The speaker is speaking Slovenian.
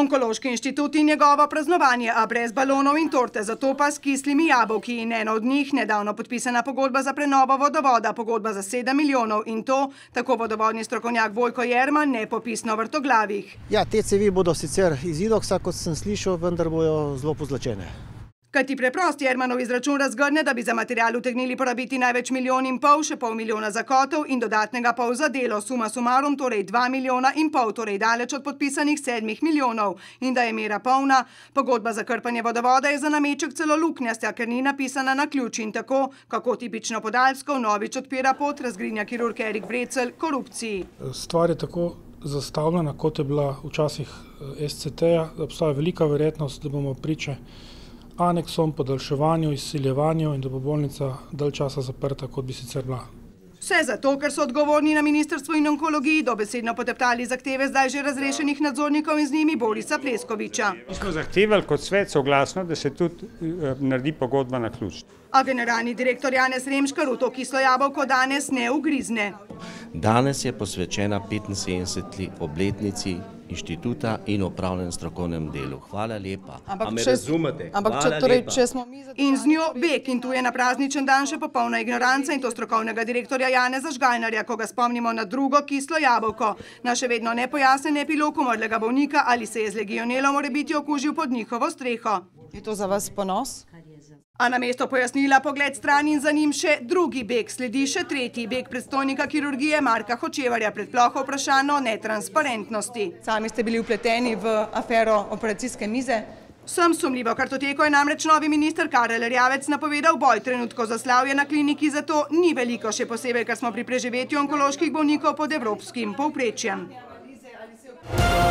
Onkološki inštitut in njegovo praznovanje, a brez balonov in torte, zato pa s kislimi jabolki in eno od njih nedavno podpisana pogodba za prenovo vodovoda, pogodba za 7 milijonov in to, tako vodovodni strokovnjak Vojko Jerman, nepopisno vrtoglavih. Ja, te cevi bodo sicer iz idoksa, kot sem slišal, vendar bojo zelo pozlačene. Kaj ti preprosti Ermanov izračun razgrne, da bi za material utegnili porabiti največ milijon in pol, še pol milijona za kotov in dodatnega pol za delo, suma sumarum torej dva milijona in pol, torej daleč od podpisanih sedmih milijonov. In da je mera polna, pogodba za krpanje vodovoda je za nameček celo luknjastja, ker ni napisana na ključ in tako, kako tipično podaljsko v novič odpira pot razgrinja kirurg Erik Vrecel korupciji. Stvar je tako zastavljena, kot je bila včasih eh, SCT-ja, da obstaja velika verjetnost, da bomo priče, aneksom, podaljševanju, izsiljevanju in da bo bolnica dalj časa zaprta, kot bi sicer bila. Vse zato, ker so odgovorni na Ministrstvu in onkologiji dobesedno poteptali zahteve zdaj že razrešenih nadzornikov in z njimi Borisa Pleskoviča. Mi smo zahtevali kot svet soglasno, da se tudi eh, naredi pogodba na ključ. A generalni direktor Janez Remškar v to kislo jabolko danes ne ugrizne. Danes je posvečena 75. obletnici inštituta in opravljen strokovnem delu. Hvala lepa. Ampak A me če, razumete? Ampak Hvala če, torej, če smo mi za In z njo bek in tu je na prazničen dan še popolna ignoranca in to strokovnega direktorja Janeza Žgajnarja, ko ga spomnimo na drugo kislo jabolko. Na še vedno nepojasnen epilog umrlega bolnika ali se je z legionelo morebiti okužil pod njihovo streho. Je to za vas ponos? A na mesto pojasnila pogled stran in za njim še drugi beg sledi še tretji beg predstojnika kirurgije Marka Hočevarja pred ploho vprašano o netransparentnosti. Sami ste bili upleteni v afero operacijske mize? Vsem sumljivo kartoteko je namreč novi minister Karel Rjavec napovedal boj trenutko za slavje na kliniki, zato ni veliko še posebej, kar smo pri preživetju onkoloških bolnikov pod evropskim povprečjem. Hvala.